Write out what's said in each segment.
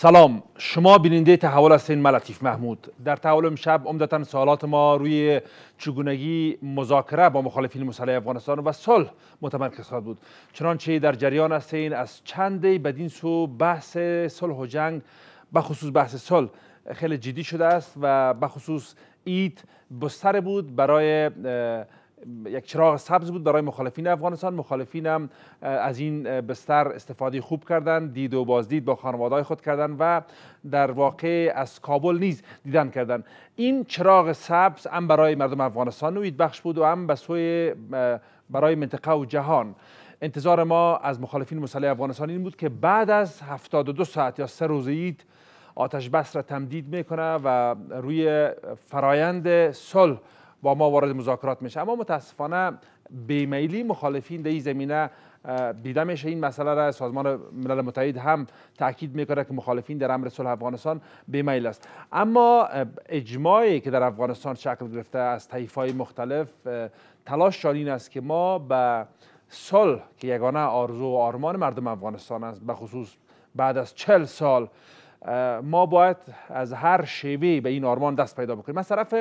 سلام شما بیننده تحول هستین من محمود در تحول شب عمدتا سوالات ما روی چگونگی مذاکره با مخالفین مسلح افغانستان و صلح متمرکز خواهد بود چنانچه در جریان هستین از چند دی بدین سو بحث صلح و جنگ به خصوص بحث صلح خیلی جدی شده است و به خصوص اید بستر بود برای یک چراغ سبز بود برای مخالفین افغانستان مخالفین هم از این بستر استفاده خوب کردند دید و بازدید با خانواده خود کردند و در واقع از کابل نیز دیدن کردند این چراغ سبز هم برای مردم افغانستان نوید بخش بود و هم به سوی برای منطقه و جهان انتظار ما از مخالفین مسلح افغانستان این بود که بعد از 72 ساعت یا سه روز اید آتش بس را تمدید میکنه و روی فرایند صلح با ما وارد مذاکرات میشه اما متاسفانه بیمیلی مخالفین در این زمینه دیده میشه این مسئله را سازمان ملل متحد هم تاکید میکنه که مخالفین در امر صلح افغانستان بیمیل است اما اجماعی که در افغانستان شکل گرفته از های مختلف تلاش این است که ما به صلح که یگانه آرزو و آرمان مردم افغانستان است به خصوص بعد از چل سال ما باید از هر شیوه به این آرمان دست پیدا بکنیم از طرف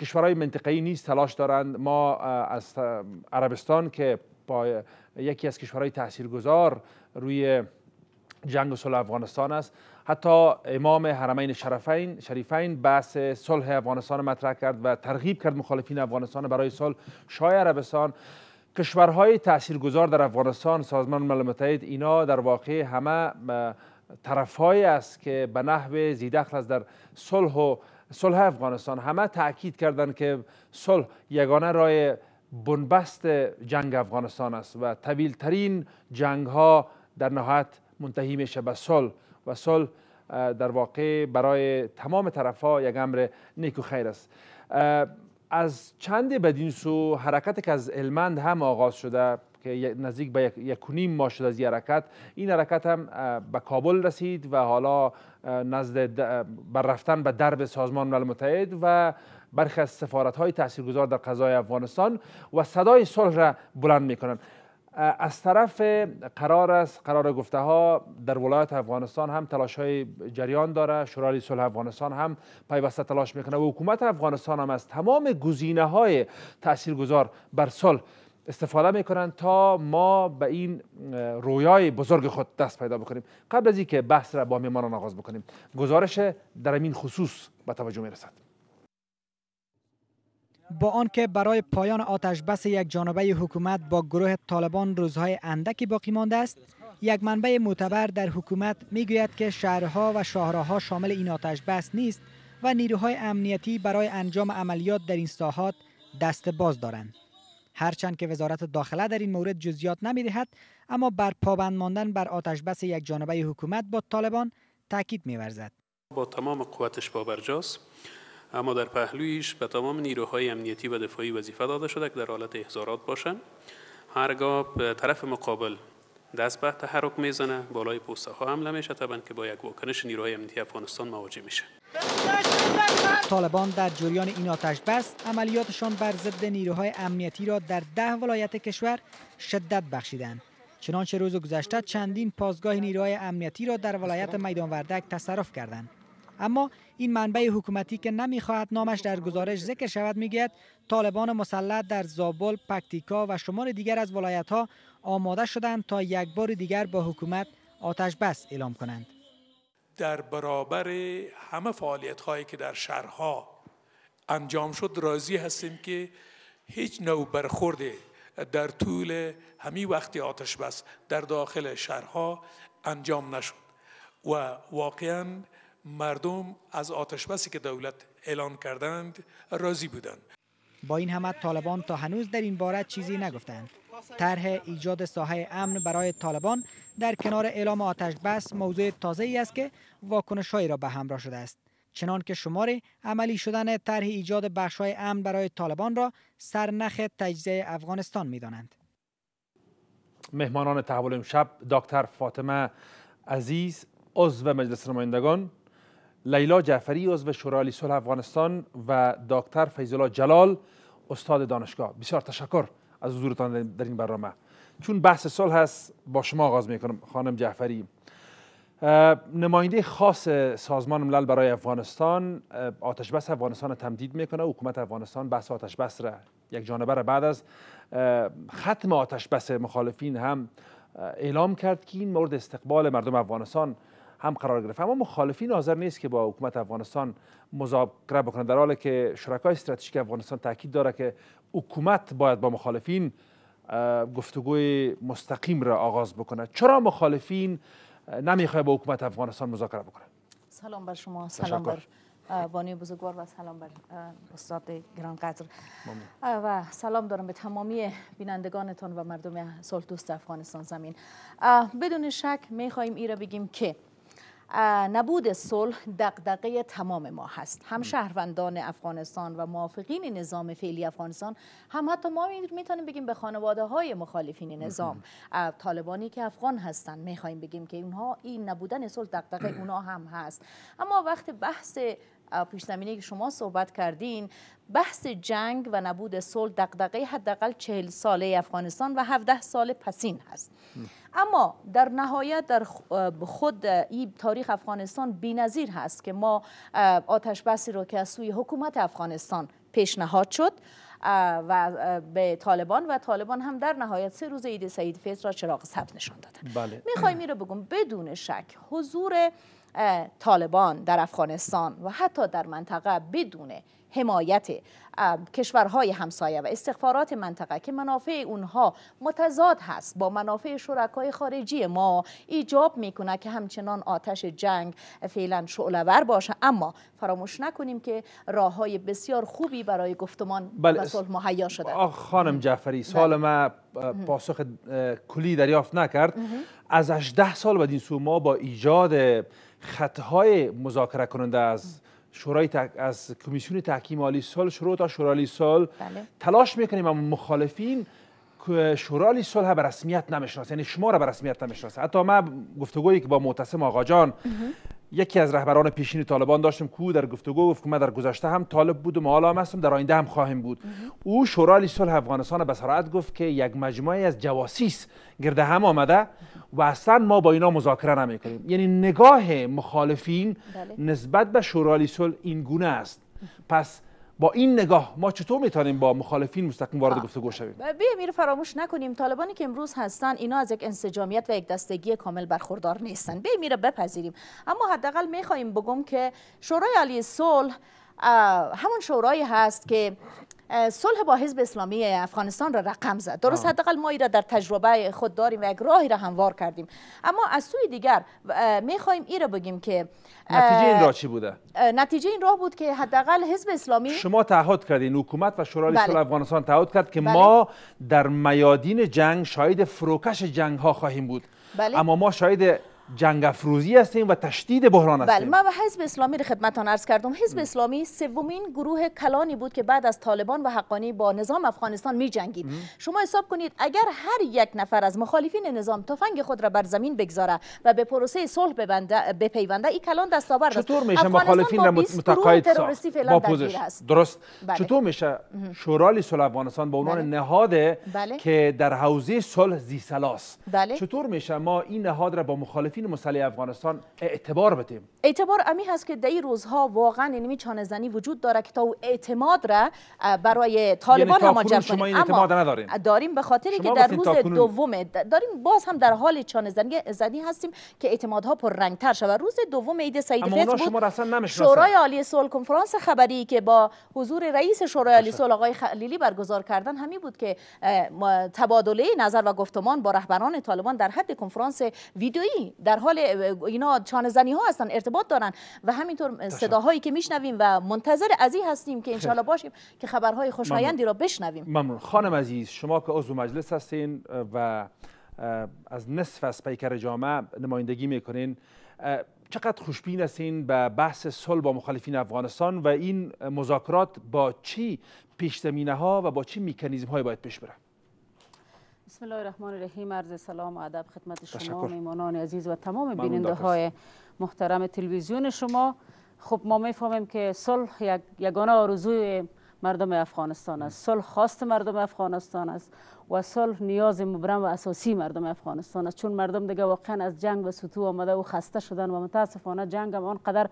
کشورهای منطقه‌ای نیز تلاش دارند ما از عربستان که با یکی از کشورهای تاثیرگذار روی جنگ و صلح افغانستان است حتی امام حرمین شرفین شریفین بحث صلح افغانستان مطرح کرد و ترغیب کرد مخالفین افغانستان برای صلح شای عربستان کشورهای تاثیرگذار در افغانستان سازمان ملل متحد اینا در واقع همه طرفهایی است که به نحو زیدخل از در صلح و صلح افغانستان همه تاکید کردند که صلح یگانه رای بنبست جنگ افغانستان است و طویل ترین جنگ ها در نهایت منتهی میشه به صلح و صلح در واقع برای تمام طرف ها یک امر نیک و خیر است از چند بدین سو حرکت که از المند هم آغاز شده که نزدیک به یک نیم ماه شد از این حرکت این حرکت هم به کابل رسید و حالا نزد بر رفتن به درب سازمان ملل متحد و برخی از سفارت های تاثیرگذار در قضای افغانستان و صدای صلح را بلند میکنند از طرف قرار است قرار گفته ها در ولایت افغانستان هم تلاش های جریان داره شورای صلح افغانستان هم پیوسته تلاش میکنه و حکومت افغانستان هم از تمام گزینه های تاثیرگذار بر صلح استفاده میکنند تا ما به این رویای بزرگ خود دست پیدا بکنیم قبل از اینکه بحث را با میمانان آغاز بکنیم گزارش در این خصوص به توجه میرسد با آنکه برای پایان آتش بس یک جانبه حکومت با گروه طالبان روزهای اندکی باقی مانده است یک منبع معتبر در حکومت میگوید که شهرها و شهرها شامل این آتش بس نیست و نیروهای امنیتی برای انجام عملیات در این ساحات دست باز دارند هرچند که وزارت داخله در این مورد جزئیات نمیدهد اما بر پابند ماندن بر آتش بس یک جانبه حکومت با طالبان تاکید میورزد با تمام قوتش پابرجاست اما در پهلویش به تمام نیروهای امنیتی و دفاعی وظیفه داده شده که در حالت احضارات باشند هرگاه طرف مقابل دست به تحرک میزنه بالای پوسته ها حمله میشه طبعا که با یک واکنش نیروهای امنیتی افغانستان مواجه میشه طالبان در جریان این آتش بس عملیاتشان بر ضد نیروهای امنیتی را در ده ولایت کشور شدت بخشیدند چنانچه روز گذشته چندین پازگاه نیروهای امنیتی را در ولایت میدان وردک تصرف کردند اما این منبع حکومتی که نمیخواهد نامش در گزارش ذکر شود میگوید طالبان مسلط در زابل، پکتیکا و شمار دیگر از ولایت ها آماده شدند تا یک بار دیگر با حکومت آتش بس اعلام کنند. در برابر همه فعالیت هایی که در شهرها انجام شد راضی هستیم که هیچ نوع برخورد در طول همی وقت آتش بس در داخل شهرها انجام نشد و واقعاً مردم از آتش که دولت اعلان کردند راضی بودند با این همه طالبان تا هنوز در این باره چیزی نگفتند طرح ایجاد ساحه امن برای طالبان در کنار اعلام آتش بس موضوع تازه ای است که واکنش را به همراه شده است چنان که عملی شدن طرح ایجاد های امن برای طالبان را سرنخ تجزیه افغانستان می دانند. مهمانان تحول امشب دکتر فاطمه عزیز عضو مجلس نمایندگان لیلا جعفری عضو شورای صلح افغانستان و دکتر فیضالله جلال استاد دانشگاه بسیار تشکر از حضورتان در این برنامه چون بحث صلح هست با شما آغاز میکنم خانم جعفری نماینده خاص سازمان ملل برای افغانستان آتش بس افغانستان تمدید میکنه و حکومت افغانستان بحث آتش بس را یک جانبه را بعد از ختم آتش بس مخالفین هم اعلام کرد که این مورد استقبال مردم افغانستان هم قرار گرفت اما مخالفین حاضر نیست که با حکومت افغانستان مذاکره بکنند در حالی که شرکای استراتژیک افغانستان تاکید داره که حکومت باید با مخالفین گفتگوی مستقیم را آغاز بکنه چرا مخالفین نمیخواه با حکومت افغانستان مذاکره بکنه سلام بر شما سلام بر بانی بزرگوار و سلام بر استاد گران قدر و سلام دارم به تمامی بینندگانتان و مردم سلطوست افغانستان زمین بدون شک میخواهیم ای را بگیم که نبود صلح دقدقه تمام ما هست هم شهروندان افغانستان و موافقین نظام فعلی افغانستان هم حتی ما میتونیم بگیم به خانواده های مخالفین نظام طالبانی که افغان هستند میخوایم بگیم که اونها این نبودن صلح دقدقه اونا هم هست اما وقت بحث پیشزمینه که شما صحبت کردین بحث جنگ و نبود صلح دقدقه حداقل چهل ساله افغانستان و 17 سال پسین هست اما در نهایت در خود این تاریخ افغانستان بینظیر هست که ما آتش بسی رو که از سوی حکومت افغانستان پیشنهاد شد و به طالبان و طالبان هم در نهایت سه روز عید سعید فیض را چراغ سبز نشان دادند. بله. میخوایم این رو بگم بدون شک حضور طالبان در افغانستان و حتی در منطقه بدون حمایت کشورهای همسایه و استخبارات منطقه که منافع اونها متضاد هست با منافع شرکای خارجی ما ایجاب میکنه که همچنان آتش جنگ فعلا شعلور باشه اما فراموش نکنیم که راه های بسیار خوبی برای گفتمان بله صلح مهیا شده خانم جعفری بله. سال ما پاسخ کلی دریافت نکرد از 18 سال بدین سو ما با ایجاد خطهای مذاکره کننده از شورای از کمیسیون تحکیم عالی سال شروع تا شورای سال بله. تلاش میکنیم اما مخالفین شورای صلح به رسمیت نمیشناسه یعنی شما را به رسمیت نمیشناسه حتی ما گفتگویی که با معتصم آقا جان یکی از رهبران پیشین طالبان داشتیم کو در گفتگو گفت که ما در گذشته هم طالب بودم حالا هم هستم در آینده هم خواهیم بود او شورای صلح افغانستان به سرعت گفت که یک مجموعه از جواسیس گرده هم آمده و اصلا ما با اینا مذاکره نمیکنیم یعنی نگاه مخالفین بله. نسبت به شورای صلح این گونه است پس با این نگاه ما چطور میتونیم با مخالفین مستقیم وارد گفتگو شویم بیا میر فراموش نکنیم طالبانی که امروز هستن اینا از یک انسجامیت و یک دستگی کامل برخوردار نیستن بیایم میره بپذیریم اما حداقل میخواهیم بگم که شورای علی صلح همون شورایی هست که صلح با حزب اسلامی افغانستان را رقم زد درست حداقل ما ای را در تجربه خود داریم و یک راهی را هموار کردیم اما از سوی دیگر خواهیم ای را بگیم که نتیجه این راه چی بوده نتیجه این راه بود که حداقل حزب اسلامی شما تعهد کردین حکومت و شورای بله. افغانستان تعهد کرد که بله. ما در میادین جنگ شاید فروکش جنگ ها خواهیم بود بله. اما ما شاید جنگ افروزی هستیم و تشدید بحران بله، هستیم بله من به حزب اسلامی خدمتان عرض کردم حزب اسلامی سومین گروه کلانی بود که بعد از طالبان و حقانی با نظام افغانستان می جنگید شما حساب کنید اگر هر یک نفر از مخالفین نظام تفنگ خود را بر زمین بگذاره و به پروسه صلح بپیونده این کلان دستاورد چطور میشه مخالفین را متقاعد ساخت درست بله. چطور میشه شورای صلح افغانستان به عنوان بله. نهاد بله. که در حوزه صلح زی سلاس چطور میشه ما این نهاد را با مخالف مخالفین مسئله افغانستان اعتبار بدیم اعتبار امی هست که در روزها واقعا اینمی یعنی چانه زنی وجود داره که تا اعتماد را برای یعنی طالبان یعنی هم نداریم داریم به خاطر که در روز دوم داریم باز هم در حال چانه زنی هستیم که اعتمادها پر رنگ تر شود روز دوم ایده سعید فطر بود شورای عالی سول کنفرانس خبری که با حضور رئیس شورای عالی سول بله. آقای خلیلی برگزار کردن همین بود که تبادله نظر و گفتمان با رهبران طالبان در حد کنفرانس ویدیویی در حال اینا چانه زنی ها هستن ارتباط دارن و همینطور صداهایی که میشنویم و منتظر ازی هستیم که انشالله باشیم که خبرهای خوشایندی را بشنویم ممنون خانم عزیز شما که عضو مجلس هستین و از نصف از پیکر جامعه نمایندگی میکنین چقدر خوشبین هستین به بحث صلح با مخالفین افغانستان و این مذاکرات با چی پیش ها و با چی مکانیزم های باید پیش برن بسم الله الرحمن الرحیم عرض سلام و ادب خدمت شما تشکر. عزیز و تمام بیننده های محترم تلویزیون شما خب ما میفهمیم که صلح یک یگانه آرزوی مردم افغانستان است صلح خواست مردم افغانستان است و صلح نیاز مبرم و اساسی مردم افغانستان است چون مردم دیگه واقعا از جنگ و سطوح آمده و خسته شدن و متاسفانه جنگ آنقدر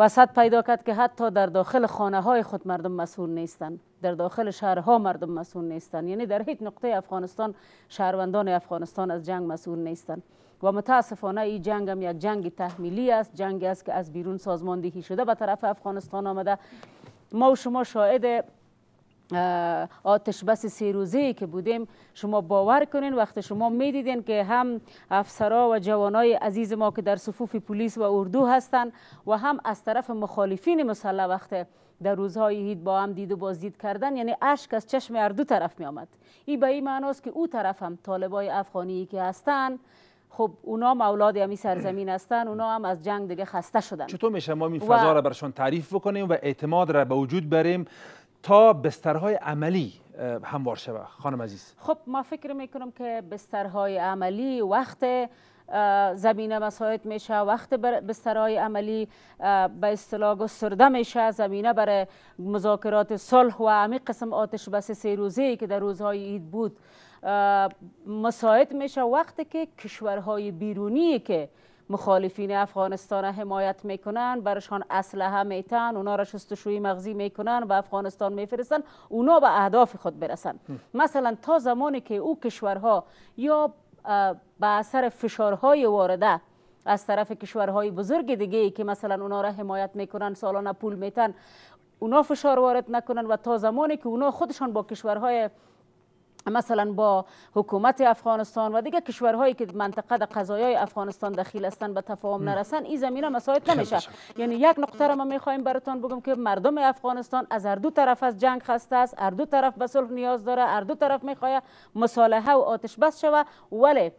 وسط پیدا کرد که حتی در داخل خانه های خود مردم مسئول نیستند در داخل شهرها مردم مسئول نیستند یعنی در هیچ نقطه افغانستان شهروندان افغانستان از جنگ مسئول نیستند و متاسفانه این جنگ هم یک جنگ تحمیلی است جنگی است که از بیرون سازماندهی شده به طرف افغانستان آمده ما و شما شاهد آتش بس سیروزی که بودیم شما باور کنین وقتی شما میدیدین که هم افسرا و جوانای عزیز ما که در صفوف پلیس و اردو هستند و هم از طرف مخالفین مسلح وقت در روزهای هید با هم دید و بازدید کردن یعنی اشک از چشم هر دو طرف می آمد این به این معناست که او طرف هم طالبای افغانی که هستند خب اونا هم اولاد همی سرزمین هستن اونا هم از جنگ دیگه خسته شدن چطور میشه ما این فضا را برشان تعریف بکنیم و اعتماد را به وجود بریم تا بسترهای عملی هموار شود خانم عزیز خب ما فکر میکنم که بسترهای عملی وقت زمینه مساعد میشه وقت بسترهای عملی به اصطلاح گسترده میشه زمینه برای مذاکرات صلح و عمق قسم آتش بس سه روزه که در روزهای اید بود مساعد میشه وقتی که کشورهای بیرونی که مخالفین افغانستان حمایت میکنن برشان اسلحه میتن اونا را شستشوی مغزی میکنن و افغانستان میفرستن اونا به اهداف خود برسن مثلا تا زمانی که او کشورها یا به اثر فشارهای وارده از طرف کشورهای بزرگ دیگه ای که مثلا اونا را حمایت میکنن سالانه پول میتن اونا فشار وارد نکنن و تا زمانی که اونا خودشان با کشورهای مثلا با حکومت افغانستان و دیگه کشورهایی که منطقه در قضایای افغانستان دخیل هستند به تفاهم نرسن این زمینه مساعد نمیشه یعنی یک نقطه را ما میخوایم براتان بگم که مردم افغانستان از هر دو طرف از جنگ خسته است هر دو طرف به صلح نیاز داره هر دو طرف میخواد مصالحه و آتش بس شوه ولی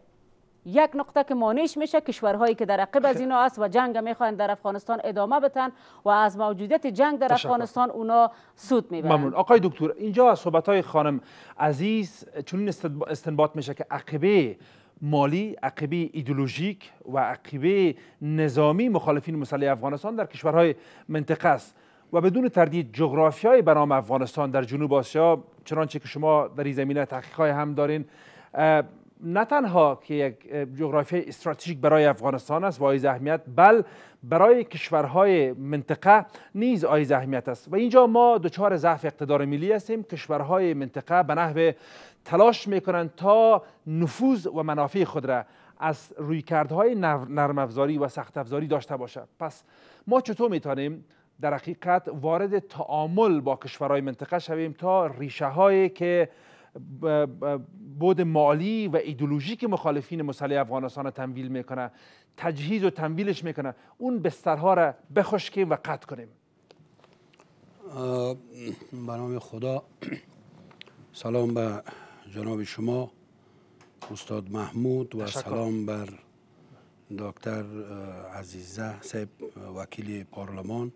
یک نقطه که مانیش میشه کشورهایی که در عقب از اینا است و جنگ میخواین در افغانستان ادامه بتن و از موجودیت جنگ در افغانستان اونا سود میبرن ممنون آقای دکتر اینجا از صحبت های خانم عزیز چون استنباط میشه که عقبه مالی عقیبه ایدولوژیک و عقیبه نظامی مخالفین مسلح افغانستان در کشورهای منطقه است و بدون تردید جغرافیای برام افغانستان در جنوب آسیا چنانچه که شما در این زمینه تحقیقات هم دارین نه تنها که یک جغرافیای استراتژیک برای افغانستان است و آیز اهمیت بل برای کشورهای منطقه نیز آیز اهمیت است و اینجا ما دچار ضعف اقتدار ملی هستیم کشورهای منطقه به نحو تلاش میکنند تا نفوذ و منافع خود را از کردهای نرم افزاری و سخت افزاری داشته باشد پس ما چطور میتونیم در حقیقت وارد تعامل با کشورهای منطقه شویم تا ریشه هایی که بود مالی و ایدولوژی که مخالفین مسلح افغانستان تنویل تمویل میکنه تجهیز و تمویلش میکنه اون بسترها را بخشکیم و قطع کنیم به نام خدا سلام به جناب شما استاد محمود و سلام بر دکتر عزیزه صاحب وکیل پارلمان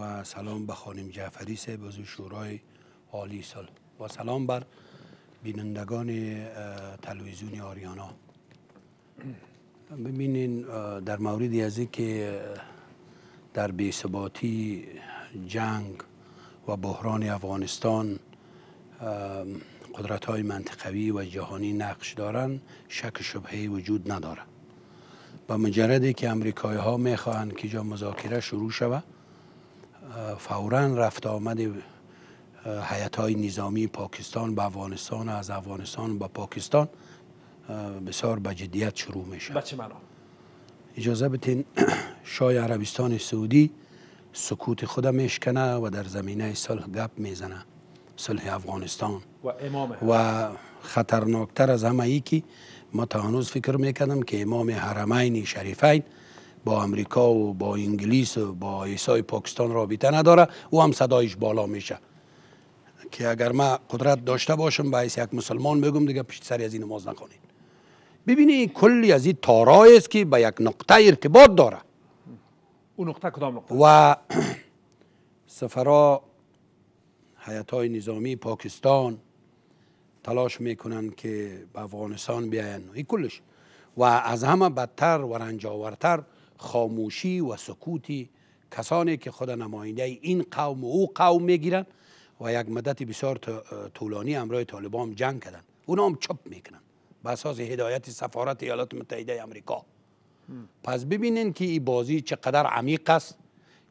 و سلام به خانم جعفری صاحب از شورای عالی سال با سلام بر بینندگان تلویزیون آریانا ببینین در مورد از که در بیثباتی جنگ و بحران افغانستان قدرت های منطقوی و جهانی نقش دارن شک شبهه وجود نداره و مجردی که امریکای ها میخواهند که جا مذاکره شروع شود فورا رفت آمد حیات های نظامی پاکستان به افغانستان از افغانستان به پاکستان بسیار به جدیت شروع میشه بچه اجازه بتین شای عربستان سعودی سکوت خود میشکنه و در زمینه صلح گپ میزنه صلح افغانستان و امام و خطرناکتر از همه ای که ما تا هنوز فکر میکنم که امام حرمین شریفین با امریکا و با انگلیس و با ایسای پاکستان رابطه نداره او هم صدایش بالا میشه که اگر ما قدرت داشته باشم باعث یک مسلمان بگم دیگه پشت سری از این نماز نکنید ببینید کلی از این تارای است که به یک نقطه ارتباط داره اون نقطه کدام نقطه و سفرا حیات های نظامی پاکستان تلاش میکنن که به افغانستان بیاین این کلش و از همه بدتر و رنجاورتر خاموشی و سکوتی کسانی که خود نماینده این قوم و او قوم میگیرن و یک مدت بسیار طولانی امرای طالبان جنگ کردن اونا هم چپ میکنن به اساس هدایت سفارت ایالات متحده امریکا پس ببینین که این بازی چقدر عمیق است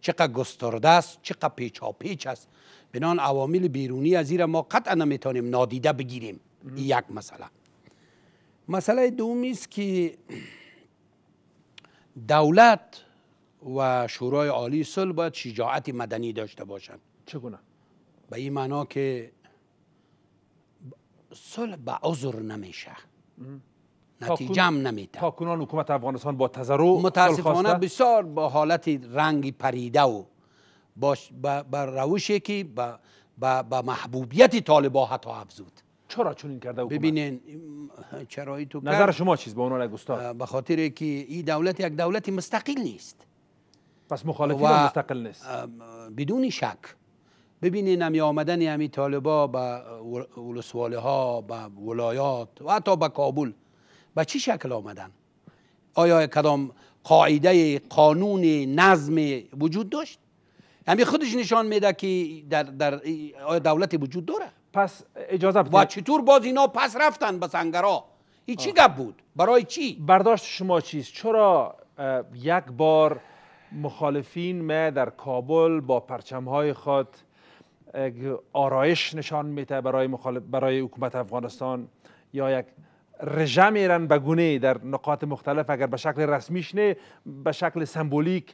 چقدر گسترده است چقدر پیچ است بنان عوامل بیرونی از زیر ما قطعا نمیتونیم نادیده بگیریم این یک مسئله مسئله دومی است که دولت و شورای عالی صلح باید شجاعت مدنی داشته باشند چگونه به این معنا که صلح به عذر نمیشه نتیجه هم نمیده تاکنون حکومت افغانستان با تضرع متاسفانه بسیار با حالت رنگی پریده و با, با روشی که با, با, محبوبیت طالبا حتی افزود چرا چون این کرده حکومت؟ ببینین چرایی تو نظر شما چیز با اونا استاد به خاطر که این دولت یک دولت مستقل نیست پس مخالفی مستقل نیست بدون شک ببینین همی آمدن همی یعنی طالبا به ولسواله ها به ولایات و حتی به کابل به چی شکل آمدن آیا کدام قاعده قانون نظم وجود داشت امی یعنی خودش نشان میده که در, در آیا دولت وجود داره پس اجازه بده و چطور باز اینا پس رفتن به سنگرا این چی گپ بود برای چی برداشت شما چیست چرا یک بار مخالفین ما در کابل با پرچم های خود آرایش نشان میده برای مخالف برای حکومت افغانستان یا یک رژه ایران بگونه در نقاط مختلف اگر به شکل رسمیش نه به شکل سمبولیک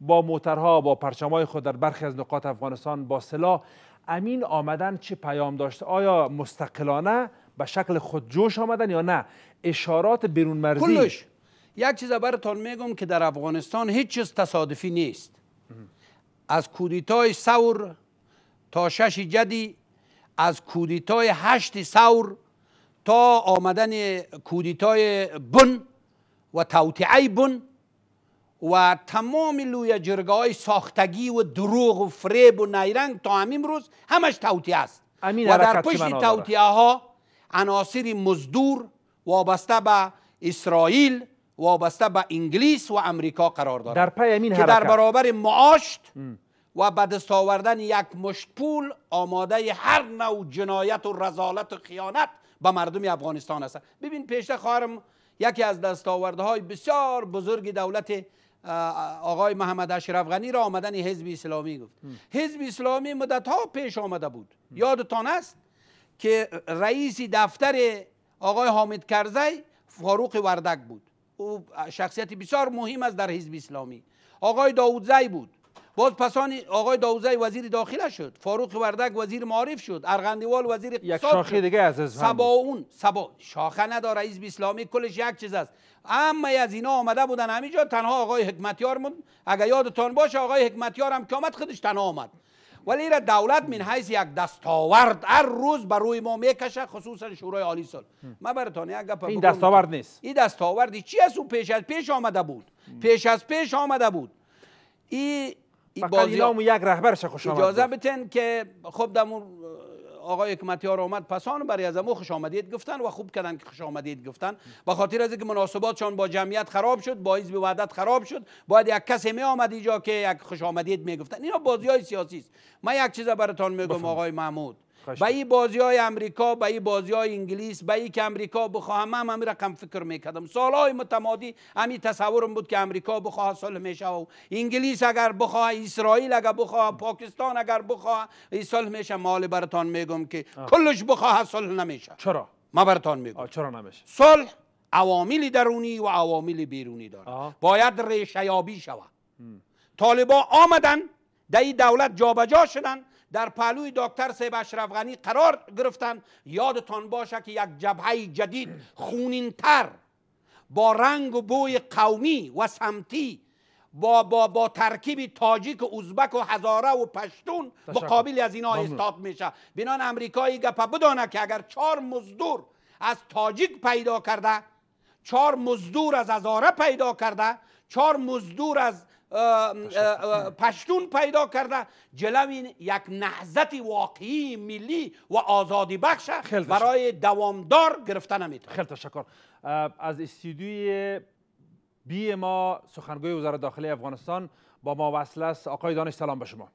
با موترها با پرچمای خود در برخی از نقاط افغانستان با سلاح امین آمدن چه پیام داشت آیا مستقلانه به شکل خودجوش آمدن یا نه اشارات بیرون مرزی کلش یک چیز برتان میگم که در افغانستان هیچ چیز تصادفی نیست از کودیتای سور تا شش جدی از کودیتای هشت سور تا آمدن کودیتای بن و توطعه بن و تمام لوی های ساختگی و دروغ و فریب و نیرنگ تا همین روز همش توتی است و در پشت توتیه ها عناصر مزدور وابسته به اسرائیل وابسته به انگلیس و امریکا قرار دارد در که در برابر معاشت و به دست آوردن یک مشت پول آماده هر نوع جنایت و رزالت و خیانت به مردم افغانستان است ببین پیشتر خواهرم یکی از دستاوردهای بسیار بزرگ دولت آقای محمد اشرف غنی را آمدن حزب اسلامی گفت حزب اسلامی مدت ها پیش آمده بود یادتان است که رئیس دفتر آقای حامد کرزی فاروق وردک بود او شخصیت بسیار مهم است در حزب اسلامی آقای داوودزی بود باز پسانی آقای داوزه وزیر داخله شد فاروق وردک وزیر معارف شد ارغندیوال وزیر یک شاخه دیگه از از سبا اون سبا شاخه نداره حزب اسلامی کلش یک چیز است اما از اینا آمده بودن همینجا تنها آقای حکمتیار مون اگر یادتان باشه آقای حکمتیار هم کامت خودش تنها آمد ولی را دولت من حیث یک دستاورد هر روز بر روی ما میکشه خصوصا شورای عالی سال ما براتون یک گپ این دستاورد نیست این دستاوردی چی است؟ او پیش از پیش آمده بود پیش از پیش آمده بود این این ها... یک رهبرش خوش آمد اجازه بتین که خب دمون آقای حکمتیار آمد پسان برای از امو خوش آمدید گفتن و خوب کردن که خوش آمدید گفتن به خاطر از اینکه مناسباتشان با جمعیت خراب شد با حزب وحدت خراب شد باید یک کسی می آمد اینجا که یک خوش آمدید می گفتن اینا بازی های سیاسی است من یک چیز براتان میگم آقای محمود به این بازی های امریکا به این بازی های انگلیس به این که امریکا بخواهم هم همین رقم فکر میکردم های متمادی همین تصورم بود که امریکا بخواه سال میشه و انگلیس اگر بخواه اسرائیل اگر بخواه پاکستان اگر بخواه سال میشه مال برتان میگم که کلش بخواه سال نمیشه چرا ما برتان میگم چرا نمیشه سال عوامل درونی و عوامل بیرونی داره باید ریشه یابی شود طالبا آمدن در دولت جابجا شدن در پهلوی دکتر سیب اشرف غنی قرار گرفتن یادتان باشه که یک جبهه جدید خونینتر با رنگ و بوی قومی و سمتی با, با, با ترکیب تاجیک و ازبک و هزاره و پشتون مقابل از اینا استاد میشه بینان امریکایی گپه بدانه که اگر چهار مزدور از تاجیک پیدا کرده چهار مزدور از هزاره پیدا کرده چهار مزدور از پشتون پیدا کرده جلوی یک نهضت واقعی ملی و آزادی بخش برای دوامدار گرفته نمیتونه خیلی تشکر از استودیوی بی ما سخنگوی وزارت داخلی افغانستان با ما وصل است آقای دانش سلام به شما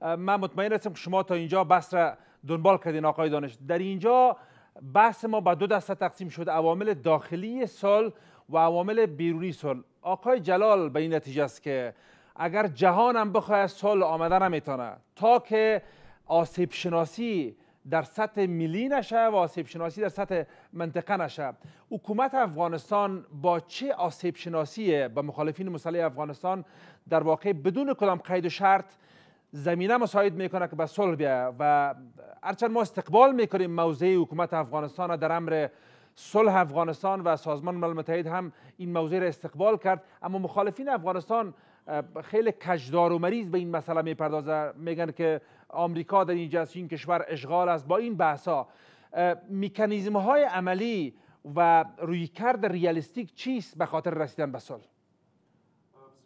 من مطمئن هستم که شما تا اینجا بحث را دنبال کردین آقای دانش در اینجا بحث ما به دو دسته تقسیم شد عوامل داخلی سال و عوامل بیرونی سال آقای جلال به این نتیجه است که اگر جهان هم بخواهد صلح آمده نمیتونه تا که آسیب شناسی در سطح ملی نشه و آسیب شناسی در سطح منطقه نشه حکومت افغانستان با چه آسیب شناسی به مخالفین مسلح افغانستان در واقع بدون کدام قید و شرط زمینه مساعد میکنه که به صلح بیا و هرچند ما استقبال میکنیم موضع حکومت افغانستان در امر صلح افغانستان و سازمان ملل متحد هم این موضوع را استقبال کرد اما مخالفین افغانستان خیلی کشدار و مریض به این مسئله میپردازه میگن که آمریکا در اینجا این کشور اشغال است با این بحثا میکانیزم های عملی و روی کرد ریالیستیک چیست به خاطر رسیدن به صلح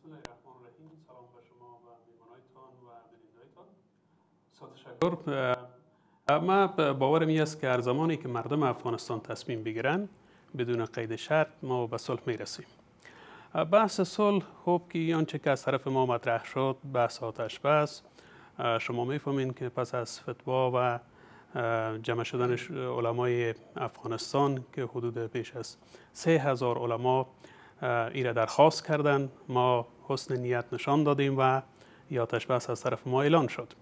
سلام به شما و سال. و اما باورم است که هر زمانی که مردم افغانستان تصمیم بگیرن بدون قید شرط ما به صلح می رسیم بحث صلح خوب که آنچه که از طرف ما مطرح شد بحث آتش بس شما میفهمین که پس از فتوا و جمع شدن علمای افغانستان که حدود پیش از سه هزار علما ای را درخواست کردن ما حسن نیت نشان دادیم و یاتش بس از طرف ما اعلان شد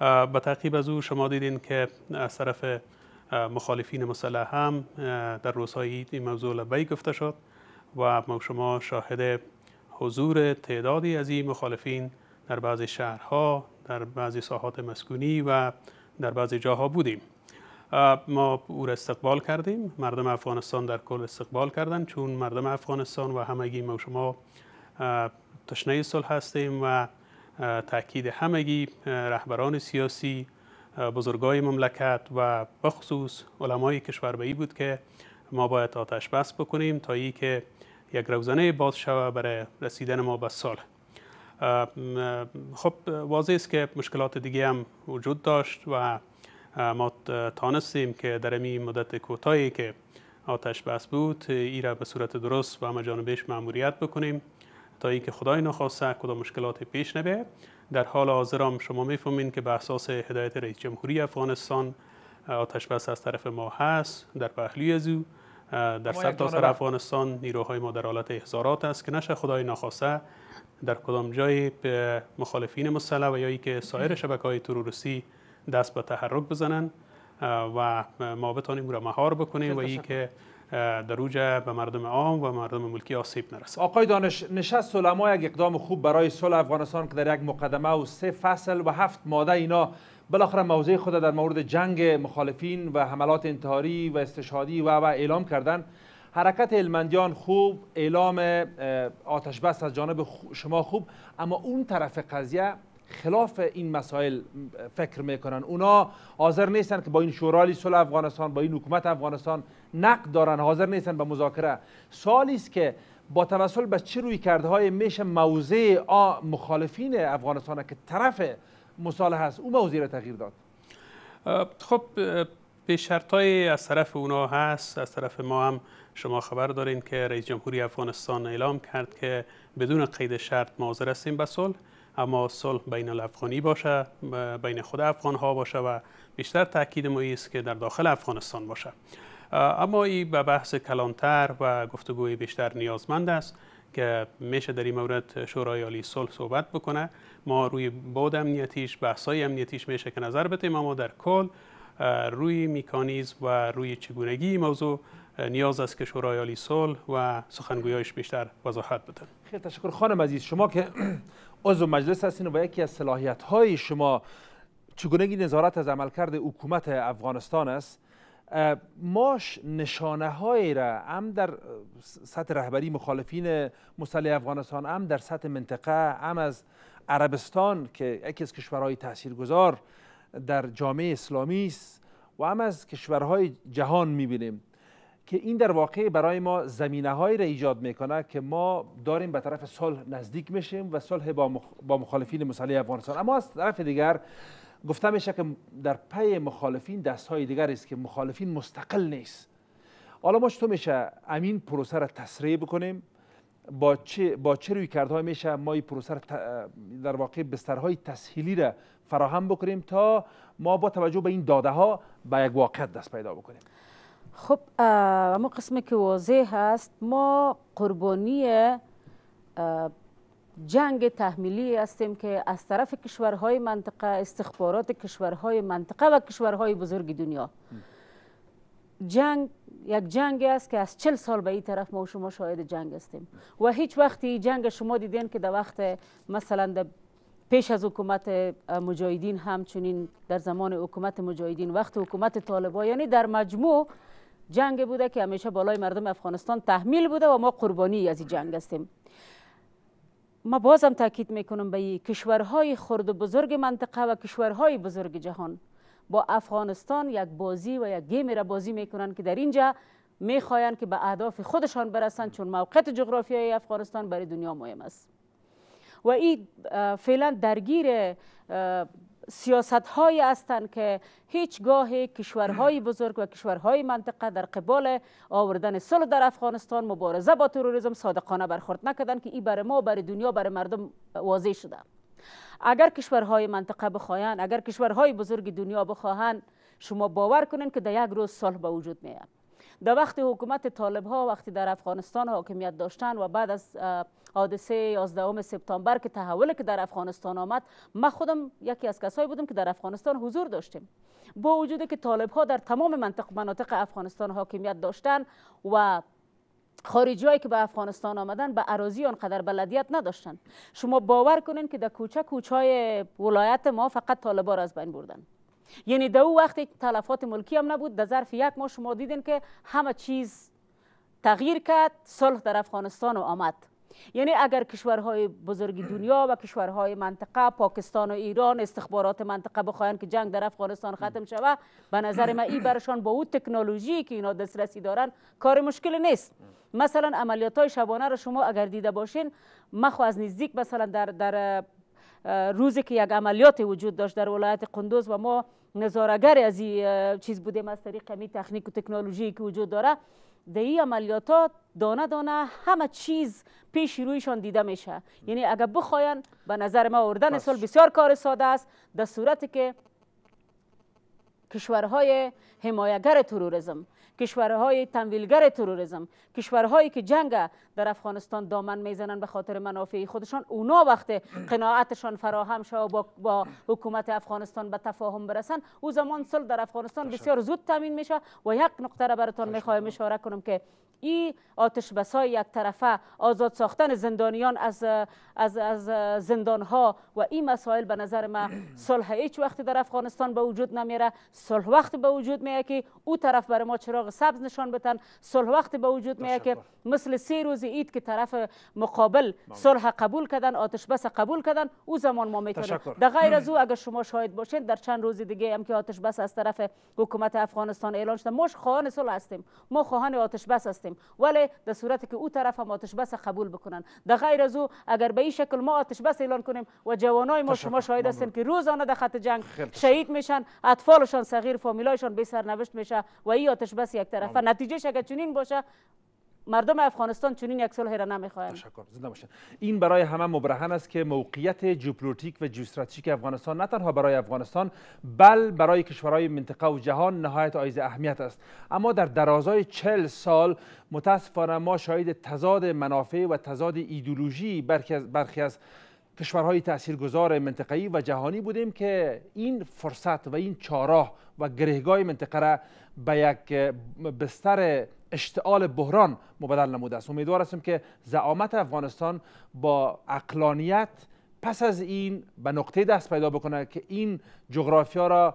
به تعقیب از او شما دیدین که از طرف مخالفین مسلح هم در روزهای این موضوع لبی گفته شد و ما شما شاهد حضور تعدادی از این مخالفین در بعضی شهرها در بعضی ساحات مسکونی و در بعضی جاها بودیم ما او را استقبال کردیم مردم افغانستان در کل استقبال کردن چون مردم افغانستان و همگی ما شما تشنه صلح هستیم و تاکید همگی رهبران سیاسی بزرگای مملکت و بخصوص علمای کشور به بود که ما باید آتش بس بکنیم تا ای که یک روزنه باز شوه برای رسیدن ما به سال خب واضح است که مشکلات دیگه هم وجود داشت و ما تانستیم که در این مدت کوتاهی که آتش بس بود ای را به صورت درست و همه جانبهش معموریت بکنیم تا که خدای نخواسته کدام مشکلات پیش نبه در حال حاضر هم شما میفهمین که به اساس هدایت رئیس جمهوری افغانستان آتش بس از طرف ما هست در پهلوی از او در سر افغانستان نیروهای ما در حالت احزارات است که نشه خدای نخواسته در کدام جای مخالفین مسلح و یا که سایر شبکه های تروریستی دست به تحرک بزنن و ما بتانیم را مهار بکنیم و ای که در به مردم عام و مردم ملکی آسیب نرسد. آقای دانش نشست علما یک اقدام خوب برای صلح افغانستان که در یک مقدمه و سه فصل و هفت ماده اینا بالاخره موضع خود در مورد جنگ مخالفین و حملات انتحاری و استشهادی و و اعلام کردن حرکت المندیان خوب اعلام آتش بس از جانب شما خوب اما اون طرف قضیه خلاف این مسائل فکر میکنن اونا حاضر نیستن که با این شورای صلح افغانستان با این حکومت افغانستان نقد دارن حاضر نیستن به مذاکره سوالی است که با توسل به چه روی کرده های میشه موضع مخالفین افغانستان که طرف مصالحه است او موضع را تغییر داد خب به های از طرف اونا هست از طرف ما هم شما خبر دارین که رئیس جمهوری افغانستان اعلام کرد که بدون قید شرط حاضر هستیم به صلح اما صلح بین الافغانی باشه بین خود افغان ها باشه و بیشتر تاکید ما است که در داخل افغانستان باشه اما این به بحث کلانتر و گفتگوی بیشتر نیازمند است که میشه در این مورد شورای عالی صلح صحبت بکنه ما روی بعد امنیتیش بحثای امنیتیش میشه که نظر بتیم اما در کل روی میکانیزم و روی چگونگی موضوع نیاز است که شورای عالی صلح و سخنگویایش بیشتر وضاحت بدن خیلی تشکر خانم عزیز شما که عضو مجلس هستین و یکی از صلاحیت های شما چگونگی نظارت از عملکرد حکومت افغانستان است ماش نشانه هایی را هم در سطح رهبری مخالفین مسلح افغانستان هم در سطح منطقه هم از عربستان که یکی از کشورهای تاثیرگذار در جامعه اسلامی است و هم از کشورهای جهان میبینیم که این در واقع برای ما زمینه هایی را ایجاد میکنه که ما داریم به طرف صلح نزدیک میشیم و صلح با, با مخالفین مسلح افغانستان اما از طرف دیگر گفته میشه که در پی مخالفین دست های دیگر است که مخالفین مستقل نیست حالا ما چطور میشه امین پروسه را تسریع بکنیم با چه, با چه روی میشه ما این پروسه در واقع بسترهای تسهیلی را فراهم بکنیم تا ما با توجه به این داده ها به یک واقعیت دست پیدا بکنیم خب اما قسمی که واضح هست ما قربانی جنگ تحمیلی هستیم که از طرف کشورهای منطقه استخبارات کشورهای منطقه و کشورهای بزرگ دنیا جنگ یک جنگ است که از چل سال به این طرف ما شما شاهد جنگ هستیم و هیچ وقتی جنگ شما دیدین که در وقت مثلا در پیش از حکومت مجاهدین همچنین در زمان حکومت مجاهدین وقت حکومت طالبا یعنی در مجموع جنگ بوده که همیشه بالای مردم افغانستان تحمیل بوده و ما قربانی از این جنگ هستیم ما بازم تاکید میکنم به کشورهای خرد و بزرگ منطقه و کشورهای بزرگ جهان با افغانستان یک بازی و یک گیم را بازی میکنن که در اینجا میخواین که به اهداف خودشان برسن چون موقعیت جغرافیایی افغانستان برای دنیا مهم است و این فعلا درگیر سیاست هستند که هیچگاه کشورهای بزرگ و کشورهای منطقه در قبال آوردن صلح در افغانستان مبارزه با تروریسم صادقانه برخورد نکردند که این برای ما برای دنیا برای مردم واضح شده اگر کشورهای منطقه بخواهند اگر کشورهای بزرگ دنیا بخواهند شما باور کنین که در یک روز صلح به وجود میاد در وقت حکومت طالب ها وقتی در افغانستان حاکمیت داشتن و بعد از حادثه 11 سپتامبر که تحول که در افغانستان آمد ما خودم یکی از کسایی بودم که در افغانستان حضور داشتیم با وجود که طالب ها در تمام منطق مناطق افغانستان حاکمیت داشتن و خارجی که به افغانستان آمدن به عراضی آنقدر بلدیت نداشتن شما باور کنین که در کوچه کوچه ولایت ما فقط را از بین بردن یعنی در او وقتی تلفات ملکی هم نبود در ظرف یک ماه شما دیدین که همه چیز تغییر کرد صلح در افغانستان آمد یعنی اگر کشورهای بزرگ دنیا و کشورهای منطقه پاکستان و ایران استخبارات منطقه بخواین که جنگ در افغانستان ختم شود به نظر ما ای برشان با او تکنولوژی که اینا دسترسی دارن کار مشکل نیست مثلا عملیات های شبانه را شما اگر دیده باشین مخو از نزدیک مثلا در, در روزی که یک عملیات وجود داشت در ولایت قندوز و ما نظارگر از این چیز بودیم از طریق می تکنیک و تکنولوژی که وجود داره در این عملیات ها دانه دانه همه چیز پیش رویشان دیده میشه یعنی اگر بخواین به نظر ما اردن سال بسیار کار ساده است در صورتی که کشورهای حمایگر تروریسم کشورهای تمویلگر تروریسم کشورهایی که جنگ در افغانستان دامن میزنن به خاطر منافع خودشان اونا وقتی قناعتشان فراهم شد و با, با حکومت افغانستان به تفاهم برسن او زمان صلح در افغانستان بسیار زود تامین میشه و یک نقطه را براتون میخوام اشاره کنم که این آتش های یک طرفه آزاد ساختن زندانیان از از از زندان ها و این مسائل به نظر ما صلح هیچ وقتی در افغانستان به وجود نمیره صلح وقت به وجود میه که او طرف برای ما چراغ سبز نشان بتن صلح وقت به وجود که مثل سه روز اید که طرف مقابل صلح قبول کردن آتش بس قبول کردن او زمان ما میتونیم در غیر از او اگر شما شاهد باشین در چند روز دیگه هم که آتش بس از طرف حکومت افغانستان اعلان شده ما خواهان صلح هستیم ما خواهان آتش بس هستیم وله ولی در صورتی که او طرف هم آتش بس قبول بکنن د غیر از او اگر به این شکل ما آتش بس اعلان کنیم و جوانای ما شما شاهد هستین که روزانه در خط جنگ شهید میشن اطفالشان صغیر فامیلایشان به سرنوشت میشه و این آتش بس یک طرف نتیجه اگر چنین باشه مردم افغانستان چنین یک صلحی را نمیخواهند تشکر زنده این برای همه مبرهن است که موقعیت ژئوپلیتیک و ژئوستراتژیک افغانستان نه تنها برای افغانستان بل برای کشورهای منطقه و جهان نهایت آیز اهمیت است اما در درازای چل سال متاسفانه ما شاید تضاد منافع و تضاد ایدولوژی برخی از کشورهای تاثیرگذار منطقه‌ای و جهانی بودیم که این فرصت و این چاراه و گرهگاه منطقه را به یک بستر اشتعال بحران مبدل نموده است امیدوار هستیم که زعامت افغانستان با اقلانیت پس از این به نقطه دست پیدا بکنه که این جغرافیا را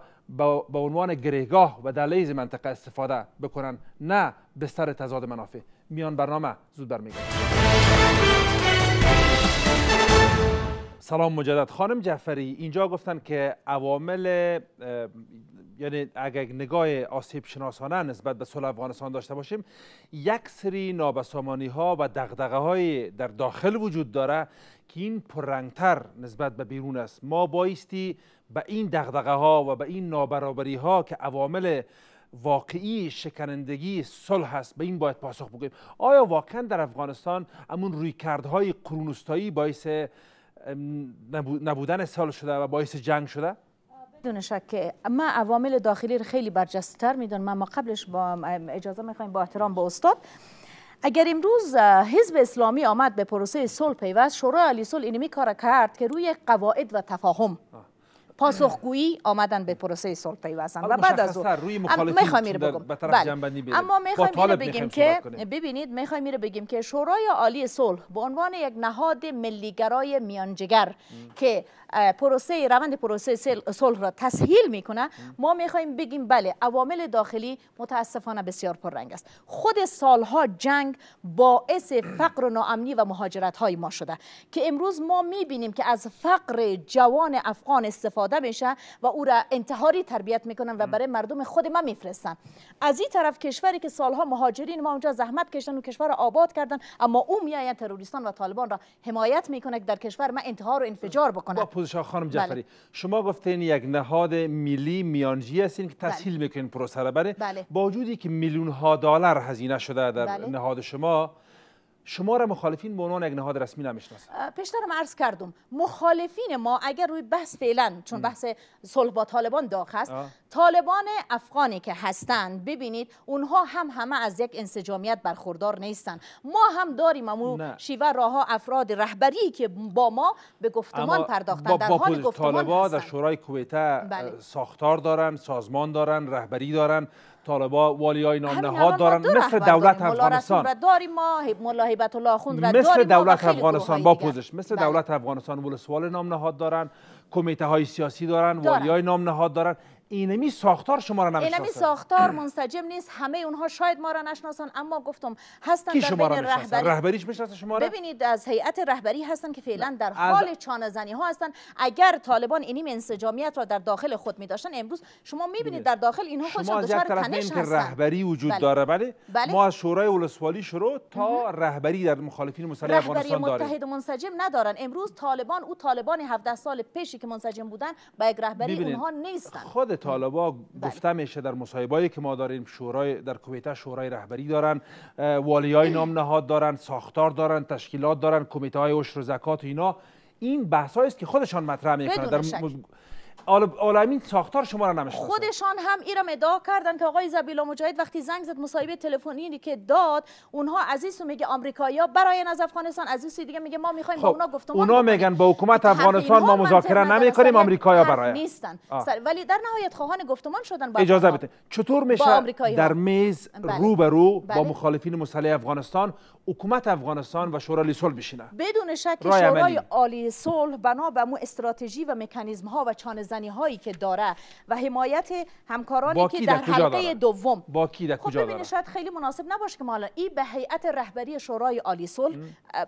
به عنوان گرهگاه و دلیز منطقه استفاده بکنن نه بستر تضاد منافع میان برنامه زود برمیگردیم سلام مجدد خانم جعفری اینجا گفتن که عوامل یعنی اگر نگاه آسیب شناسانه نسبت به صلح افغانستان داشته باشیم یک سری نابسامانی ها و دغدغه های در داخل وجود داره که این پررنگتر نسبت به بیرون است ما بایستی به این دغدغه ها و به این نابرابری ها که عوامل واقعی شکنندگی صلح هست به این باید پاسخ بگیم آیا واقعا در افغانستان همون کردهای قرونستایی باعث نبودن سال شده و باعث جنگ شده بدون شک ما عوامل داخلی رو خیلی تر میدونم ما قبلش با اجازه میخوایم با احترام به استاد اگر امروز حزب اسلامی آمد به پروسه صلح پیوست شورای علی صلح اینمی کار کرد که روی قواعد و تفاهم پاسخگویی آمدن به پروسه صلح پیوستن و بعد از اون روی آره، بگم بله. اما اینو بگیم که ببینید میخوایم میره بگیم که شورای عالی صلح به عنوان یک نهاد ملیگرای میانجگر میانجیگر که پروسه روند پروسه صلح را تسهیل میکنه ما میخوایم بگیم بله عوامل داخلی متاسفانه بسیار پررنگ است خود سالها جنگ باعث فقر و ناامنی و مهاجرت های ما شده که امروز ما میبینیم که از فقر جوان افغان استفاده استفاده و او را انتحاری تربیت میکنن و برای مردم خود ما میفرستن از این طرف کشوری که سالها مهاجرین ما اونجا زحمت کشتن و کشور را آباد کردن اما او میآید تروریستان و طالبان را حمایت میکنه که در کشور ما انتحار و انفجار بکنه با پوزش خانم جعفری بله. شما گفتین یک نهاد ملی میانجی هستین که بله. تسهیل بله. میکنین پروسه را بله. بله. با وجودی که میلیون ها دلار هزینه شده در نهاد شما شما را مخالفین به عنوان یک نهاد رسمی نمیشناسن عرض کردم مخالفین ما اگر روی بحث فعلا چون بحث صلح با طالبان داغ است طالبان افغانی که هستند ببینید اونها هم همه از یک انسجامیت برخوردار نیستن ما هم داریم امو شیوه راه افراد رهبری که با ما به گفتمان پرداختن با در حال گفتمان طالبان در شورای کویته بله. ساختار دارن سازمان دارن رهبری دارن طالبا بله. والی های نهاد دارن مثل دولت افغانستان داریم ما الله مثل دولت افغانستان با پوزش مثل دولت افغانستان ولسوال نهاد دارن کمیته های سیاسی دارن والی های نهاد دارن اینمی ساختار شما را نمیشناسن اینمی ساختار منسجم نیست همه اونها شاید ما را نشناسن اما گفتم هستن در بین رهبری رهبریش میشناسه شما را ببینید از هیئت رهبری هستن که فعلا در حال از... چانه زنی ها هستن اگر طالبان اینیم انسجامیت را در داخل خود می داشتن امروز شما میبینید در داخل اینها خودشان دچار تنش هستن رهبری وجود بله. داره بله؟, بله ما از شورای ولسوالی شروع تا رهبری در مخالفین مسلح افغانستان رهبری متحد منسجم ندارن امروز طالبان او طالبان 17 سال پیشی که منسجم بودن با یک رهبری اونها نیستن خودت طالبا بله. گفته میشه در مصاحبهایی که ما داریم شورای در کمیته شورای رهبری دارن والیای نام نهاد دارن ساختار دارن تشکیلات دارن کمیته های عشر و زکات و اینا این بحث است که خودشان مطرح میکنن در عالمین ساختار شما را نمیشه. خودشان هم را ادعا کردن که آقای زبیلا مجاهد وقتی زنگ زد مصاحبه تلفنی که داد اونها عزیز میگه آمریکایی‌ها برای از افغانستان عزیز دیگه میگه ما میخوایم خب. با اونا گفتم اونا میگن با حکومت افغانستان ما مذاکره نمیکنیم آمریکایی‌ها برای نیستن ولی در نهایت خواهان گفتمان شدن با اجازه بده چطور میشه در میز رو به رو با بله. مخالفین مسلح افغانستان حکومت افغانستان و شورای صلح بشینه بدون شک شورای عالی صلح بنا به مو استراتژی و مکانیزم ها و چانه زنی هایی که داره و حمایت همکارانی که در حلقه دوم با کی در خب کجا داره شاید خیلی مناسب نباشه که مالا این به هیئت رهبری شورای عالی صلح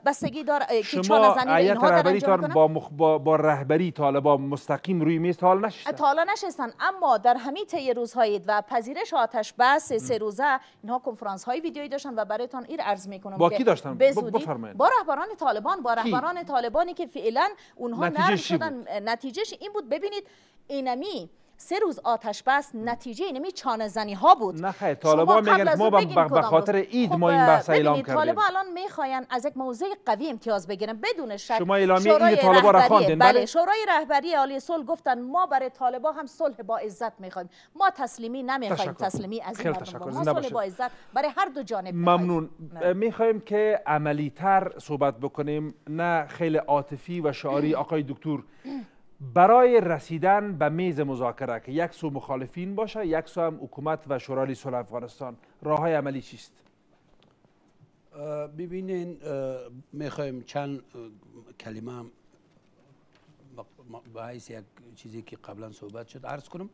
بستگی داره که چانه زنی اینها رهبری با, با, با رهبری طالبان مستقیم روی میز حال نشستن حالا نشستن اما در همین طی روزهای و پذیرش آتش بس سه روزه اینها کنفرانس های ویدیویی داشتن و برایتان ایر عرض میکنم با کی داشتن بفرمایید با رهبران طالبان با رهبران طالبانی که فعلا اونها نتیجه نرم شدن نتیجهش این بود ببینید اینمی سه روز آتش بس نتیجه اینمی چانه زنی ها بود نه خیلی طالبا میگن ما به خاطر اید خب، ما این بحث اعلام کردیم طالبا الان میخواین از یک موضع قوی امتیاز بگیرن بدون شک شما اعلامی این بله. بله شورای رهبری عالی صلح گفتن ما برای طالبا هم صلح با عزت میخوایم ما تسلیمی نمیخوایم تسلیمی از این ما صلح با عزت برای هر دو جانب ممنون بله. میخوایم که عملی تر صحبت بکنیم نه خیلی عاطفی و شعاری آقای دکتر برای رسیدن به میز مذاکره که یک سو مخالفین باشه یک سو هم حکومت و شورای صلح افغانستان راه های عملی چیست ببینین میخوایم چند کلمه به حیث یک چیزی که قبلا صحبت شد عرض کنم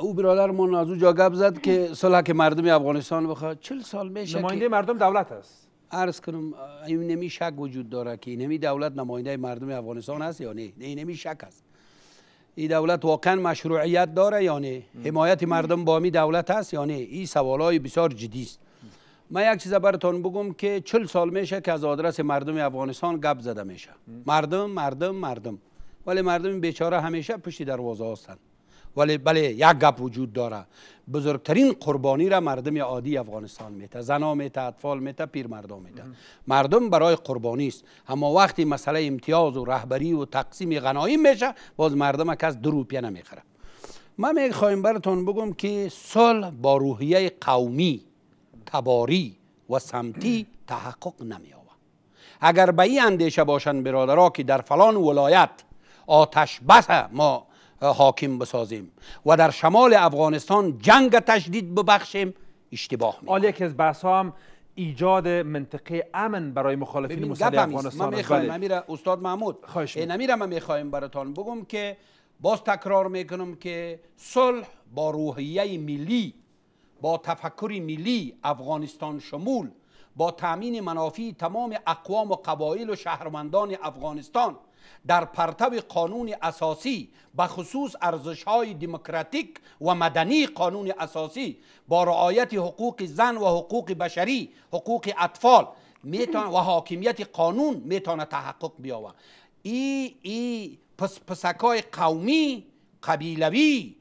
او برادر من از او جا گپ زد که صلح که مردم افغانستان بخواد چل سال میشه نماینده مردم دولت است عرض کنم این نمی شک وجود داره که نمی دولت نماینده مردم افغانستان هست یا نه این نمی شک است این دولت واقعا مشروعیت داره یا نه حمایت مردم با می دولت است یا نه این های بسیار جدی است من یک چیز براتون بگم که چل سال میشه که از آدرس مردم افغانستان گپ زده میشه مردم مردم مردم ولی مردم بیچاره همیشه پشت دروازه هستند ولی بله یک گپ وجود داره بزرگترین قربانی را مردم عادی افغانستان میته زنا میته اطفال میته پیر مردم میته مردم برای قربانی است اما وقتی مسئله امتیاز و رهبری و تقسیم غنایم میشه باز مردم کس دو روپیه نمیخره من میخوایم براتون بگم که سال با روحیه قومی تباری و سمتی تحقق آوه اگر به این اندیشه باشن برادرها که در فلان ولایت آتش بس ما حاکم بسازیم و در شمال افغانستان جنگ تشدید ببخشیم اشتباه میکنیم یکی از بحث هم ایجاد منطقه امن برای مخالفین مسلح افغانستان میخوایم بله. استاد محمود این ما من میخوایم براتان بگم که باز تکرار میکنم که صلح با روحیه ملی با تفکر ملی افغانستان شمول با تامین منافع تمام اقوام و قبایل و شهروندان افغانستان در پرتاب قانون اساسی به خصوص های دموکراتیک و مدنی قانون اساسی با رعایت حقوق زن و حقوق بشری حقوق اطفال و حاکمیت قانون میتونه تحقق بیاوه ای ای پس پسکای قومی قبیلوی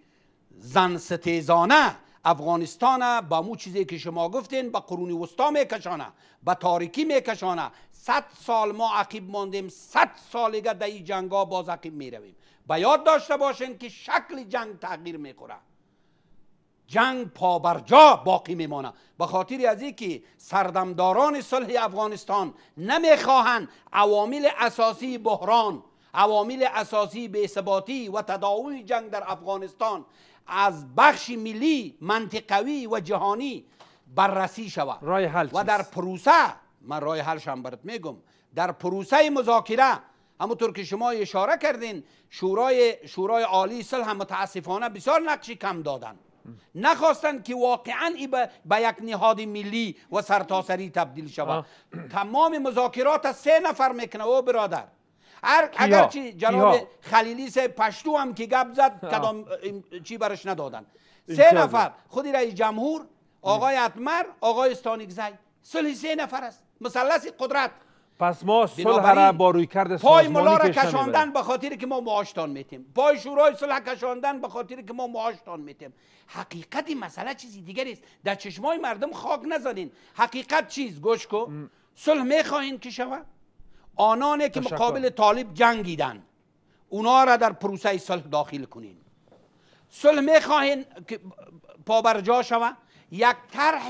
زن ستیزانه افغانستان با مو چیزی که شما گفتین با قرون وسطا میکشانه به تاریکی میکشانه صد سال ما عقیب ماندیم صد سال دیگه در این جنگ ها باز عقیب می رویم به یاد داشته باشین که شکل جنگ تغییر میکنه جنگ پا بر جا باقی میمانه به خاطر از که سردمداران صلح افغانستان نمیخواهند عوامل اساسی بحران عوامل اساسی بیثباتی و تداوی جنگ در افغانستان از بخش ملی منطقوی و جهانی بررسی شود و در پروسه من رای حلشم برات میگم در پروسه مذاکره همونطور که شما اشاره کردین شورای شورای عالی صلح متاسفانه بسیار نقشی کم دادن نخواستن که واقعا این به یک نهاد ملی و سرتاسری تبدیل شود تمام مذاکرات سه نفر میکنه او برادر اگرچه جناب خلیلی سه پشتو هم که گپ زد کدام چی برش ندادن سه نفر خودی رئیس جمهور آقای اتمر آقای استانیگزی صلح سه نفر است مثلث قدرت پس ما صلح را با روی کرد پای ملا را کشاندن به خاطر که ما معاشتان میتیم پای شورای صلح کشاندن به خاطر که ما معاشتان میتیم حقیقت مسئله چیزی دیگر است در چشمای مردم خاک نزنین حقیقت چیز گوش کو صلح میخواهین که شود آنان که مقابل طالب جنگیدن اونا را در پروسه صلح داخل کنین صلح میخواهین که پابرجا شود یک طرح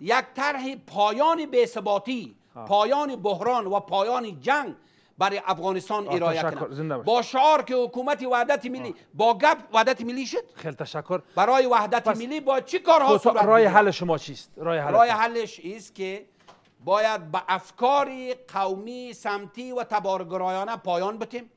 یک طرح پایان بیثباتی پایان بحران و پایان جنگ برای افغانستان ارائه کنم با شعار که حکومت وحدت ملی با گپ وحدت ملی شد خیلی تشکر برای وحدت ملی با چی کارها صورت رای حل شما چیست رای, حلش است که باید به با افکار قومی سمتی و تبارگرایانه پایان بتیم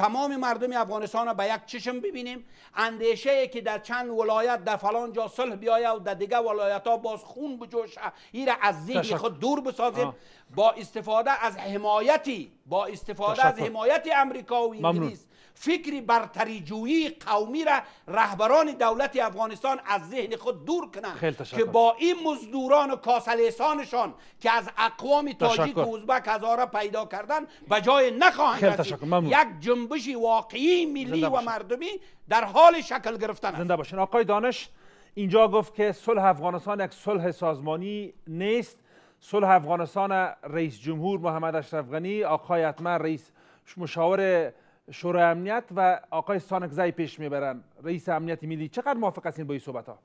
تمام مردم افغانستان را به یک چشم ببینیم اندیشه که در چند ولایت در فلان جا صلح بیاید و در دیگه ولایت ها باز خون بجوشه این را از ذهن خود دور بسازیم با استفاده از حمایتی با استفاده از حمایت امریکا و انگلیس فکری برتری جویی قومی را رهبران دولت افغانستان از ذهن خود دور کنند که با این مزدوران و کاسلسانشان که از اقوام تاجیک و ازبک هزاره پیدا کردن به جای نخواهند رسید یک جنبش واقعی ملی و مردمی در حال شکل گرفتن زنده باشین آقای دانش اینجا گفت که صلح افغانستان یک صلح سازمانی نیست صلح افغانستان رئیس جمهور محمد اشرف غنی آقای اتمر رئیس مشاور شورای امنیت و آقای سانکزای پیش میبرن رئیس امنیت ملی چقدر موافق هستین با این صحبت ها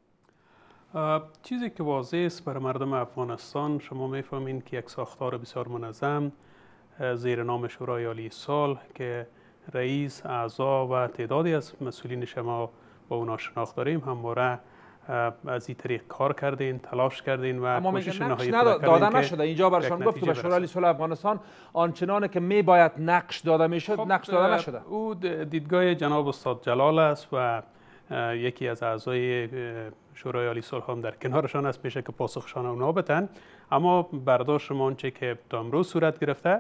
چیزی که واضح است برای مردم افغانستان شما میفهمین که یک ساختار بسیار منظم زیر نام شورای عالی سال که رئیس اعضا و تعدادی از مسئولین شما با اونا شناخت داریم همواره از این طریق کار کردین تلاش کردین و اما کوشش نهایی داده نشده اینجا برشان گفت که به شورای صلح افغانستان آنچنان که می باید نقش داده میشد خب، نقش داده نشده او دیدگاه جناب استاد جلال است و یکی از اعضای شورای عالی صلح هم در کنارشان است میشه که پاسخشان اونا بتن اما برداشت ما آنچه که تا امروز صورت گرفته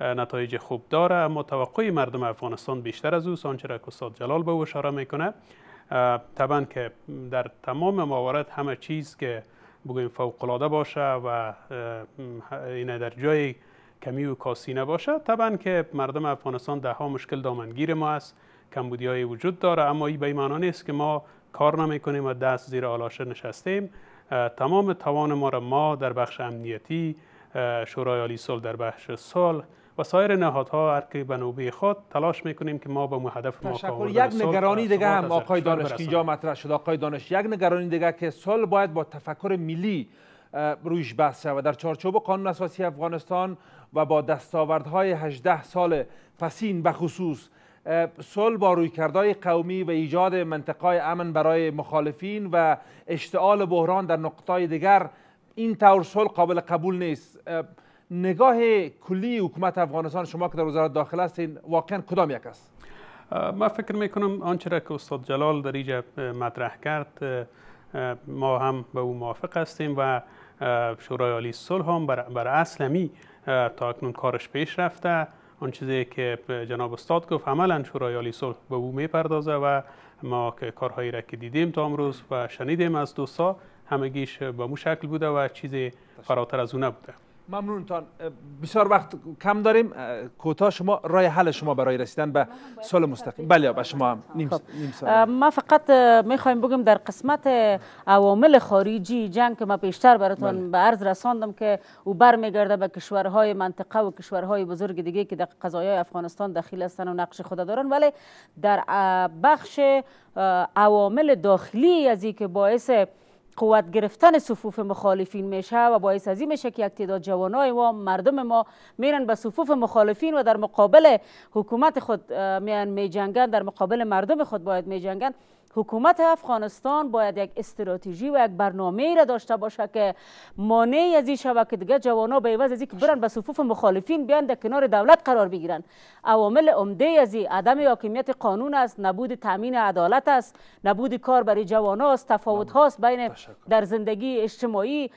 نتایج خوب داره اما توقعی مردم افغانستان بیشتر از او آنچه را که استاد جلال به اشاره میکنه طبعا که در تمام موارد همه چیز که بگویم فوقلاده باشه و اینه در جای کمی و کاسی نباشه طبعا که مردم افغانستان ده ها مشکل دامنگیر ما است کمبودی های وجود داره اما این به نیست که ما کار نمی کنیم و دست زیر آلاشه نشستیم تمام توان ما را ما در بخش امنیتی شورای عالی سال در بخش سال. و سایر نهادها هر که به نوبه خود تلاش میکنیم که ما به هدف ما یک نگرانی دیگه هم آقای دانش اینجا مطرح شد آقای دانش یک نگرانی دیگه که سال باید با تفکر ملی رویش بحث و در چارچوب قانون اساسی افغانستان و با دستاوردهای 18 سال پسین به خصوص صلح با رویکردهای قومی و ایجاد منطقه امن برای مخالفین و اشتعال بحران در نقطه دیگر این طور صلح قابل قبول نیست نگاه کلی حکومت افغانستان شما که در وزارت داخل هستین واقعا کدام یک است ما فکر میکنم آنچه را که استاد جلال در اینجا مطرح کرد ما هم به او موافق هستیم و شورای عالی صلح هم بر, اصل همی تا اکنون کارش پیش رفته آن چیزی که جناب استاد گفت عملا شورای عالی صلح به او میپردازه و ما که کارهایی را که دیدیم تا امروز و شنیدیم از دوستا همگیش به مو شکل بوده و چیزی فراتر از او نبوده ممنونتان بسیار وقت کم داریم کوتاه شما رای حل شما برای رسیدن به سال مستقیم بله به شما هم خب، نیم, خب. سال ما فقط میخوایم بگم در قسمت عوامل خارجی جنگ که ما پیشتر براتون بله. به عرض رساندم که او برمیگرده به کشورهای منطقه و کشورهای بزرگ دیگه که در قضایای افغانستان دخیل هستن و نقش خود دارن ولی در بخش عوامل داخلی از که باعث قوت گرفتن صفوف مخالفین میشه و باعث از این میشه که یک تعداد جوانای ما مردم ما میرن به صفوف مخالفین و در مقابل حکومت خود میان میجنگن در مقابل مردم خود باید میجنگن حکومت افغانستان باید یک استراتژی و یک برنامه را داشته باشه که مانع از این شوه که دیگه جوانا به عوض از اینکه برن به صفوف مخالفین بیان در کنار دولت قرار بگیرن عوامل عمده از این عدم حاکمیت قانون است نبود تامین عدالت است نبود کار برای جوانا است تفاوت هاست بین در زندگی اجتماعی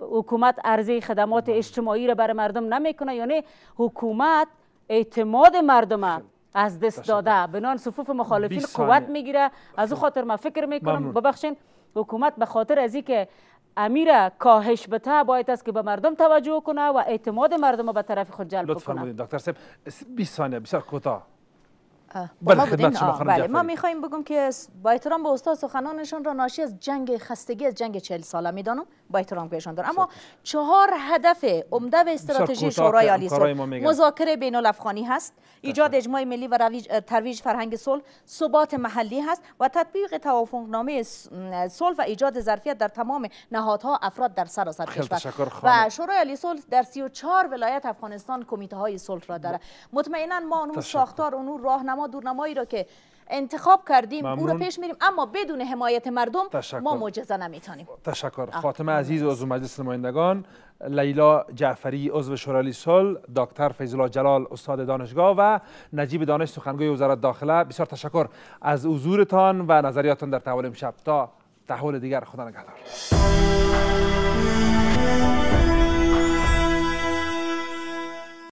حکومت عرضه خدمات بله. اجتماعی را برای مردم نمیکنه یعنی حکومت اعتماد مردم از دست داده بنان صفوف مخالفین قوت میگیره از او خب. خاطر ما فکر میکنم ببخشین حکومت به خاطر از که امیر کاهش بته باید است که به مردم توجه کنه و اعتماد مردم به طرف خود جلب کنه لطفا دکتر صاحب 20 ثانیه بسیار کوتاه بله خدمت شما خانم بله، ما میخوایم بگم که با احترام به استاد سخنانشان را ناشی از جنگ خستگی از جنگ چهل ساله میدانم با احترام که دارم اما چهار هدف عمده و استراتژی شورای عالی صلح مذاکره بین الافغانی هست ایجاد اجماع ملی و ترویج فرهنگ صلح ثبات محلی هست و تطبیق توافقنامه صلح و ایجاد ظرفیت در تمام نهادها افراد در سراسر کشور و شورای عالی صلح در 34 ولایت افغانستان کمیته های صلح را داره مطمئنا ما اون ساختار اون راهنما دورنمایی را که انتخاب کردیم ممنون. او را پیش میریم اما بدون حمایت مردم ما معجزه نمیتونیم تشکر آه. عزیز عضو مجلس نمایندگان لیلا جعفری عضو شورای دکتر فیض جلال استاد دانشگاه و نجیب دانش سخنگوی وزارت داخله بسیار تشکر از حضورتان و نظریاتتان در تحول شب تا تحول دیگر خدا نگهدار